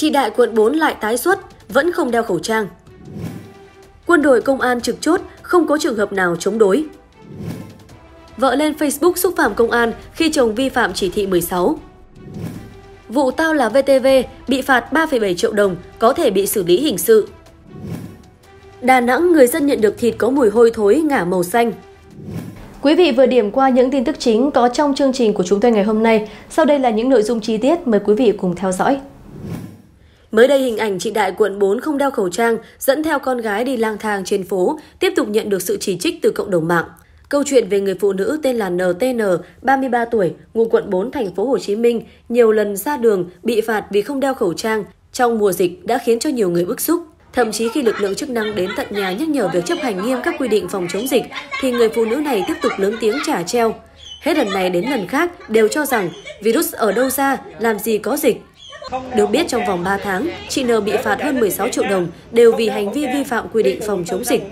chị đại quận 4 lại tái xuất, vẫn không đeo khẩu trang. Quân đội công an trực chốt, không có trường hợp nào chống đối. Vợ lên Facebook xúc phạm công an khi chồng vi phạm chỉ thị 16. Vụ tao là VTV bị phạt 3,7 triệu đồng, có thể bị xử lý hình sự. Đà Nẵng, người dân nhận được thịt có mùi hôi thối ngả màu xanh. Quý vị vừa điểm qua những tin tức chính có trong chương trình của chúng tôi ngày hôm nay. Sau đây là những nội dung chi tiết, mời quý vị cùng theo dõi. Mới đây, hình ảnh chị Đại quận 4 không đeo khẩu trang, dẫn theo con gái đi lang thang trên phố, tiếp tục nhận được sự chỉ trích từ cộng đồng mạng. Câu chuyện về người phụ nữ tên là NTN, 33 tuổi, ngụ quận 4 thành phố Hồ Chí Minh, nhiều lần ra đường bị phạt vì không đeo khẩu trang trong mùa dịch đã khiến cho nhiều người bức xúc. Thậm chí khi lực lượng chức năng đến tận nhà nhắc nhở việc chấp hành nghiêm các quy định phòng chống dịch, thì người phụ nữ này tiếp tục lớn tiếng trả treo. Hết lần này đến lần khác đều cho rằng virus ở đâu ra, làm gì có dịch, được biết trong vòng 3 tháng, chị N bị phạt hơn 16 triệu đồng đều vì hành vi vi phạm quy định phòng chống dịch.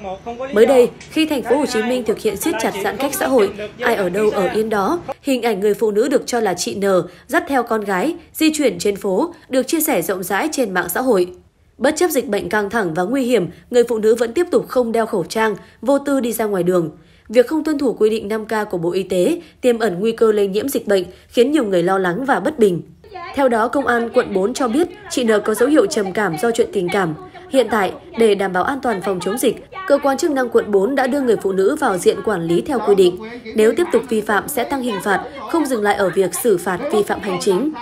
Mới đây, khi thành phố Hồ Chí Minh thực hiện siết chặt giãn cách xã hội, ai ở đâu ở yên đó, hình ảnh người phụ nữ được cho là chị N dắt theo con gái di chuyển trên phố được chia sẻ rộng rãi trên mạng xã hội. Bất chấp dịch bệnh căng thẳng và nguy hiểm, người phụ nữ vẫn tiếp tục không đeo khẩu trang, vô tư đi ra ngoài đường. Việc không tuân thủ quy định 5K của Bộ Y tế tiềm ẩn nguy cơ lây nhiễm dịch bệnh khiến nhiều người lo lắng và bất bình. Theo đó, Công an quận 4 cho biết chị N có dấu hiệu trầm cảm do chuyện tình cảm. Hiện tại, để đảm bảo an toàn phòng chống dịch, cơ quan chức năng quận 4 đã đưa người phụ nữ vào diện quản lý theo quy định. Nếu tiếp tục vi phạm sẽ tăng hình phạt, không dừng lại ở việc xử phạt vi phạm hành chính.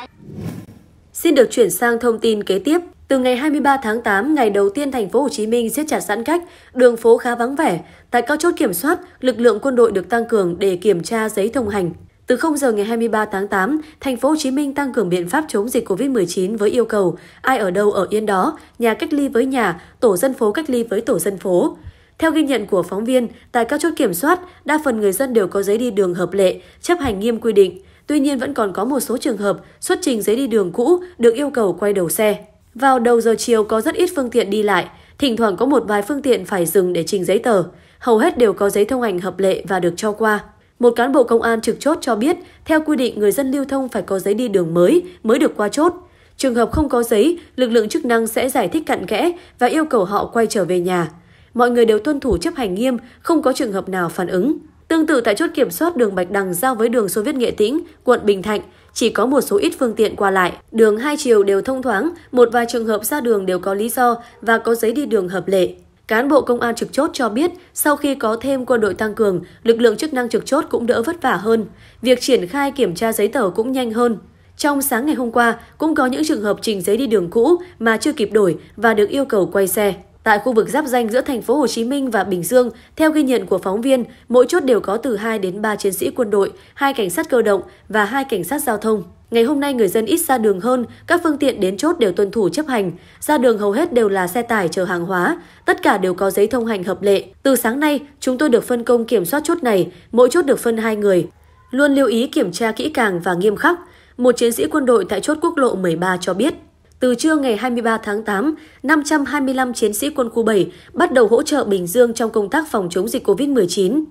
Xin được chuyển sang thông tin kế tiếp. Từ ngày 23 tháng 8, ngày đầu tiên thành phố Hồ Chí Minh siết chặt giãn cách, đường phố khá vắng vẻ. Tại các chốt kiểm soát, lực lượng quân đội được tăng cường để kiểm tra giấy thông hành. Từ 0 giờ ngày 23 tháng 8, thành phố Hồ Chí Minh tăng cường biện pháp chống dịch COVID-19 với yêu cầu ai ở đâu ở yên đó, nhà cách ly với nhà, tổ dân phố cách ly với tổ dân phố. Theo ghi nhận của phóng viên, tại các chốt kiểm soát, đa phần người dân đều có giấy đi đường hợp lệ, chấp hành nghiêm quy định. Tuy nhiên vẫn còn có một số trường hợp xuất trình giấy đi đường cũ được yêu cầu quay đầu xe. Vào đầu giờ chiều có rất ít phương tiện đi lại, thỉnh thoảng có một vài phương tiện phải dừng để trình giấy tờ. Hầu hết đều có giấy thông hành hợp lệ và được cho qua. Một cán bộ công an trực chốt cho biết, theo quy định người dân lưu thông phải có giấy đi đường mới mới được qua chốt. Trường hợp không có giấy, lực lượng chức năng sẽ giải thích cặn kẽ và yêu cầu họ quay trở về nhà. Mọi người đều tuân thủ chấp hành nghiêm, không có trường hợp nào phản ứng. Tương tự tại chốt kiểm soát đường Bạch Đằng giao với đường Xô Viết Nghệ Tĩnh, quận Bình Thạnh, chỉ có một số ít phương tiện qua lại. Đường hai chiều đều thông thoáng, một vài trường hợp ra đường đều có lý do và có giấy đi đường hợp lệ. Cán bộ công an trực chốt cho biết, sau khi có thêm quân đội tăng cường, lực lượng chức năng trực chốt cũng đỡ vất vả hơn. Việc triển khai kiểm tra giấy tờ cũng nhanh hơn. Trong sáng ngày hôm qua, cũng có những trường hợp trình giấy đi đường cũ mà chưa kịp đổi và được yêu cầu quay xe. Tại khu vực giáp danh giữa thành phố Hồ Chí Minh và Bình Dương, theo ghi nhận của phóng viên, mỗi chốt đều có từ 2 đến 3 chiến sĩ quân đội, 2 cảnh sát cơ động và 2 cảnh sát giao thông. Ngày hôm nay người dân ít ra đường hơn, các phương tiện đến chốt đều tuân thủ chấp hành. Ra đường hầu hết đều là xe tải chở hàng hóa, tất cả đều có giấy thông hành hợp lệ. Từ sáng nay, chúng tôi được phân công kiểm soát chốt này, mỗi chốt được phân hai người. Luôn lưu ý kiểm tra kỹ càng và nghiêm khắc. Một chiến sĩ quân đội tại chốt quốc lộ 13 cho biết. Từ trưa ngày 23 tháng 8, 525 chiến sĩ quân khu 7 bắt đầu hỗ trợ Bình Dương trong công tác phòng chống dịch COVID-19.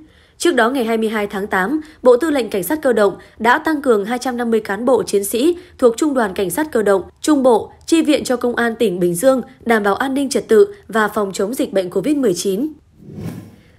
Trước đó ngày 22 tháng 8, Bộ Tư lệnh Cảnh sát cơ động đã tăng cường 250 cán bộ chiến sĩ thuộc Trung đoàn Cảnh sát cơ động, Trung bộ, chi viện cho Công an tỉnh Bình Dương đảm bảo an ninh trật tự và phòng chống dịch bệnh COVID-19.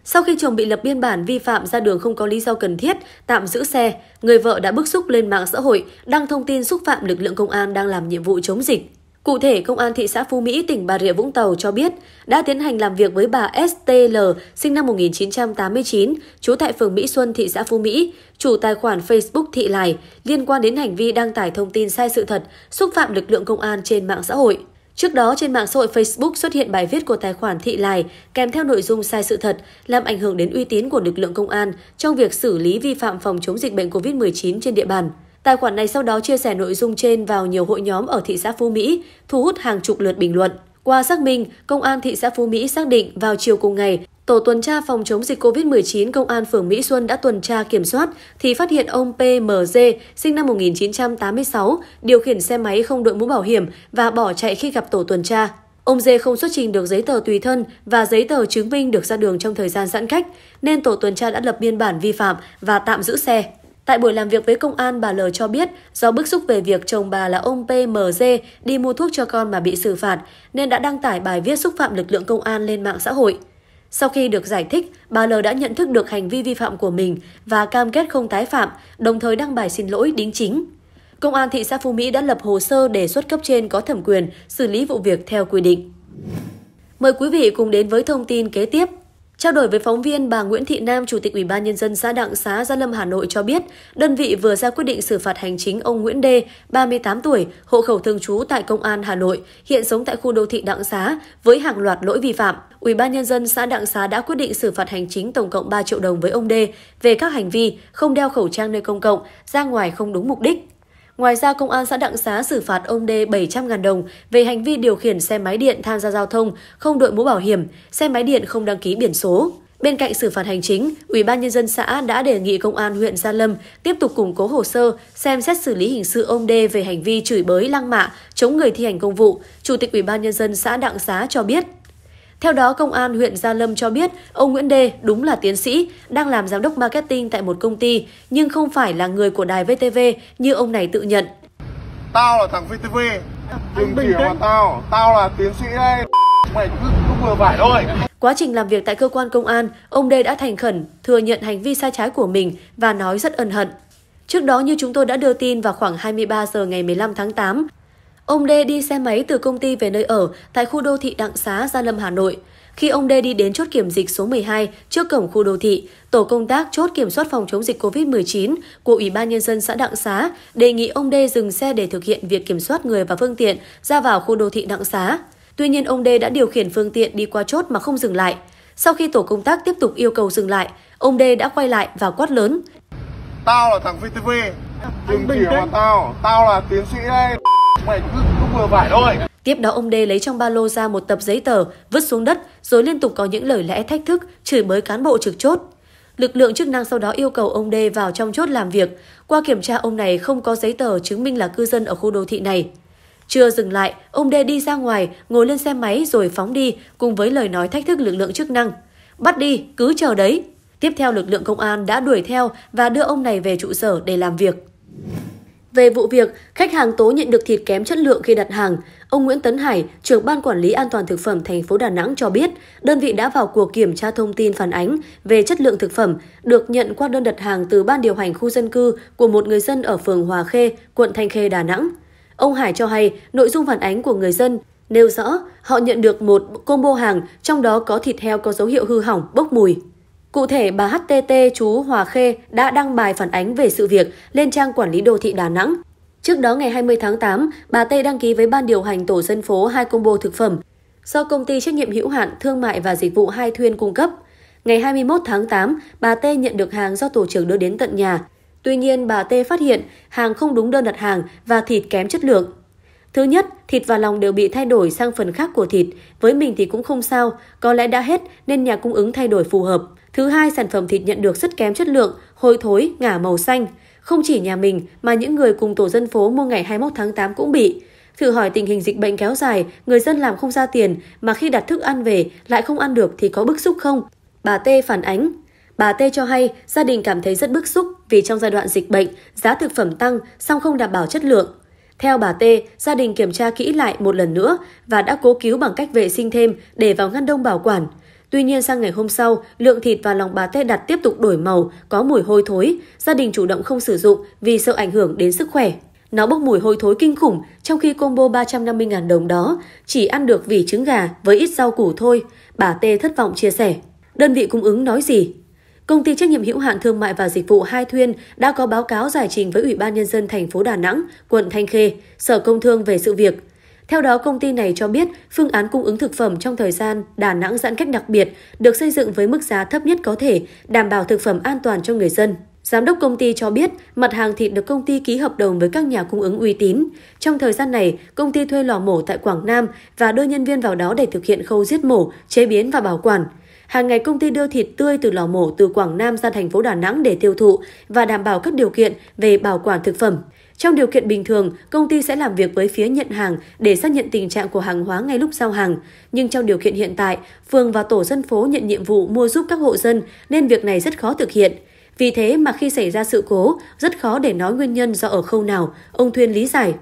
Sau khi chồng bị lập biên bản vi phạm ra đường không có lý do cần thiết, tạm giữ xe, người vợ đã bức xúc lên mạng xã hội đăng thông tin xúc phạm lực lượng công an đang làm nhiệm vụ chống dịch. Cụ thể, Công an thị xã Phú Mỹ, tỉnh Bà Rịa Vũng Tàu cho biết đã tiến hành làm việc với bà STL, sinh năm 1989, trú tại phường Mỹ Xuân, thị xã Phú Mỹ, chủ tài khoản Facebook Thị Lài, liên quan đến hành vi đăng tải thông tin sai sự thật, xúc phạm lực lượng công an trên mạng xã hội. Trước đó, trên mạng xã hội Facebook xuất hiện bài viết của tài khoản Thị Lài kèm theo nội dung sai sự thật, làm ảnh hưởng đến uy tín của lực lượng công an trong việc xử lý vi phạm phòng chống dịch bệnh COVID-19 trên địa bàn. Tài khoản này sau đó chia sẻ nội dung trên vào nhiều hội nhóm ở thị xã Phú Mỹ, thu hút hàng chục lượt bình luận. Qua xác minh, Công an thị xã Phú Mỹ xác định vào chiều cùng ngày, Tổ tuần tra phòng chống dịch COVID-19 Công an phường Mỹ Xuân đã tuần tra kiểm soát thì phát hiện ông PMZ sinh năm 1986 điều khiển xe máy không đội mũ bảo hiểm và bỏ chạy khi gặp tổ tuần tra. Ông Dê không xuất trình được giấy tờ tùy thân và giấy tờ chứng minh được ra đường trong thời gian giãn cách, nên tổ tuần tra đã lập biên bản vi phạm và tạm giữ xe. Tại buổi làm việc với công an, bà L cho biết do bức xúc về việc chồng bà là ông PMG đi mua thuốc cho con mà bị xử phạt, nên đã đăng tải bài viết xúc phạm lực lượng công an lên mạng xã hội. Sau khi được giải thích, bà L đã nhận thức được hành vi vi phạm của mình và cam kết không tái phạm, đồng thời đăng bài xin lỗi đính chính. Công an thị xã Phú Mỹ đã lập hồ sơ đề xuất cấp trên có thẩm quyền xử lý vụ việc theo quy định. Mời quý vị cùng đến với thông tin kế tiếp. Trao đổi với phóng viên, bà Nguyễn Thị Nam, Chủ tịch Ủy ban Nhân dân xã Đặng Xá, Gia Lâm, Hà Nội cho biết, đơn vị vừa ra quyết định xử phạt hành chính ông Nguyễn Đê, 38 tuổi, hộ khẩu thường trú tại Công an Hà Nội, hiện sống tại khu đô thị Đặng Xá, với hàng loạt lỗi vi phạm. Ủy ban Nhân dân xã Đặng Xá đã quyết định xử phạt hành chính tổng cộng 3 triệu đồng với ông Đê về các hành vi không đeo khẩu trang nơi công cộng, ra ngoài không đúng mục đích, Ngoài ra, Công an xã Đặng Xá xử phạt ông D 700.000 đồng về hành vi điều khiển xe máy điện tham gia giao thông, không đội mũ bảo hiểm, xe máy điện không đăng ký biển số. Bên cạnh xử phạt hành chính, Ủy ban nhân dân xã đã đề nghị công an huyện Gia Lâm tiếp tục củng cố hồ sơ, xem xét xử lý hình sự ông D về hành vi chửi bới lăng mạ, chống người thi hành công vụ. Chủ tịch Ủy ban nhân dân xã Đặng Xá cho biết, theo đó, Công an huyện Gia Lâm cho biết ông Nguyễn Đê đúng là tiến sĩ, đang làm giám đốc marketing tại một công ty, nhưng không phải là người của đài VTV như ông này tự nhận. Tao là thằng VTV, đừng chỉ mà tao, tao là tiến sĩ đây, mày cứ, cứ vừa vải thôi. Quá trình làm việc tại cơ quan công an, ông Đê đã thành khẩn, thừa nhận hành vi sai trái của mình và nói rất ân hận. Trước đó như chúng tôi đã đưa tin vào khoảng 23 giờ ngày 15 tháng 8, Ông Đê đi xe máy từ công ty về nơi ở tại khu đô thị Đặng Xá, Gia Lâm, Hà Nội. Khi ông Đê đi đến chốt kiểm dịch số 12 trước cổng khu đô thị, tổ công tác chốt kiểm soát phòng chống dịch COVID-19 của Ủy ban Nhân dân xã Đặng Xá đề nghị ông Đê dừng xe để thực hiện việc kiểm soát người và phương tiện ra vào khu đô thị Đặng Xá. Tuy nhiên, ông Đê đã điều khiển phương tiện đi qua chốt mà không dừng lại. Sau khi tổ công tác tiếp tục yêu cầu dừng lại, ông Đê đã quay lại và quát lớn. Tao là thằng VTV, đừng chỉ vào tao, tao là tiến sĩ đây. Mày cứ, cứ vừa phải thôi. Tiếp đó ông D lấy trong ba lô ra một tập giấy tờ, vứt xuống đất, rồi liên tục có những lời lẽ thách thức, chửi bới cán bộ trực chốt. Lực lượng chức năng sau đó yêu cầu ông D vào trong chốt làm việc. Qua kiểm tra ông này không có giấy tờ chứng minh là cư dân ở khu đô thị này. Chưa dừng lại, ông D đi ra ngoài, ngồi lên xe máy rồi phóng đi cùng với lời nói thách thức lực lượng chức năng. Bắt đi, cứ chờ đấy. Tiếp theo lực lượng công an đã đuổi theo và đưa ông này về trụ sở để làm việc. Về vụ việc, khách hàng tố nhận được thịt kém chất lượng khi đặt hàng, ông Nguyễn Tấn Hải, trưởng Ban Quản lý An toàn Thực phẩm thành phố Đà Nẵng cho biết, đơn vị đã vào cuộc kiểm tra thông tin phản ánh về chất lượng thực phẩm được nhận qua đơn đặt hàng từ Ban điều hành khu dân cư của một người dân ở phường Hòa Khê, quận Thanh Khê, Đà Nẵng. Ông Hải cho hay, nội dung phản ánh của người dân nêu rõ họ nhận được một combo hàng, trong đó có thịt heo có dấu hiệu hư hỏng, bốc mùi, Cụ thể, bà HTT chú Hòa Khê đã đăng bài phản ánh về sự việc lên trang quản lý đô thị Đà Nẵng. Trước đó ngày 20 tháng 8, bà T đăng ký với ban điều hành tổ dân phố hai combo thực phẩm do công ty trách nhiệm hữu hạn thương mại và dịch vụ Hai Thuyên cung cấp. Ngày 21 tháng 8, bà T nhận được hàng do tổ trưởng đưa đến tận nhà. Tuy nhiên, bà T phát hiện hàng không đúng đơn đặt hàng và thịt kém chất lượng. Thứ nhất, thịt và lòng đều bị thay đổi sang phần khác của thịt. Với mình thì cũng không sao, có lẽ đã hết nên nhà cung ứng thay đổi phù hợp. Thứ hai, sản phẩm thịt nhận được rất kém chất lượng, hôi thối, ngả màu xanh. Không chỉ nhà mình mà những người cùng tổ dân phố mua ngày 21 tháng 8 cũng bị. Thử hỏi tình hình dịch bệnh kéo dài, người dân làm không ra tiền mà khi đặt thức ăn về lại không ăn được thì có bức xúc không? Bà T phản ánh. Bà T cho hay gia đình cảm thấy rất bức xúc vì trong giai đoạn dịch bệnh, giá thực phẩm tăng song không đảm bảo chất lượng. Theo bà T, gia đình kiểm tra kỹ lại một lần nữa và đã cố cứu bằng cách vệ sinh thêm để vào ngăn đông bảo quản – Tuy nhiên sang ngày hôm sau, lượng thịt và lòng bà tê đặt tiếp tục đổi màu, có mùi hôi thối. Gia đình chủ động không sử dụng vì sợ ảnh hưởng đến sức khỏe. Nó bốc mùi hôi thối kinh khủng, trong khi combo 350.000 đồng đó chỉ ăn được vỉ trứng gà với ít rau củ thôi, bà Tê thất vọng chia sẻ. Đơn vị cung ứng nói gì? Công ty trách nhiệm hữu hạn thương mại và dịch vụ Hai Thuyên đã có báo cáo giải trình với Ủy ban Nhân dân thành phố Đà Nẵng, quận Thanh Khê, Sở Công Thương về sự việc – theo đó, công ty này cho biết phương án cung ứng thực phẩm trong thời gian Đà Nẵng giãn cách đặc biệt được xây dựng với mức giá thấp nhất có thể, đảm bảo thực phẩm an toàn cho người dân. Giám đốc công ty cho biết mặt hàng thịt được công ty ký hợp đồng với các nhà cung ứng uy tín. Trong thời gian này, công ty thuê lò mổ tại Quảng Nam và đưa nhân viên vào đó để thực hiện khâu giết mổ, chế biến và bảo quản. Hàng ngày công ty đưa thịt tươi từ lò mổ từ Quảng Nam ra thành phố Đà Nẵng để tiêu thụ và đảm bảo các điều kiện về bảo quản thực phẩm. Trong điều kiện bình thường, công ty sẽ làm việc với phía nhận hàng để xác nhận tình trạng của hàng hóa ngay lúc giao hàng. Nhưng trong điều kiện hiện tại, phường và tổ dân phố nhận nhiệm vụ mua giúp các hộ dân nên việc này rất khó thực hiện. Vì thế mà khi xảy ra sự cố, rất khó để nói nguyên nhân do ở khâu nào, ông Thuyên lý giải.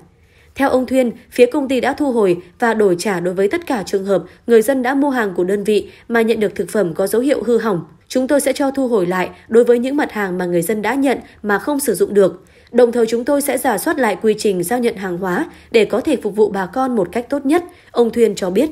Theo ông Thuyên, phía công ty đã thu hồi và đổi trả đối với tất cả trường hợp người dân đã mua hàng của đơn vị mà nhận được thực phẩm có dấu hiệu hư hỏng. Chúng tôi sẽ cho thu hồi lại đối với những mặt hàng mà người dân đã nhận mà không sử dụng được. Đồng thời chúng tôi sẽ giả soát lại quy trình giao nhận hàng hóa để có thể phục vụ bà con một cách tốt nhất, ông Thuyên cho biết.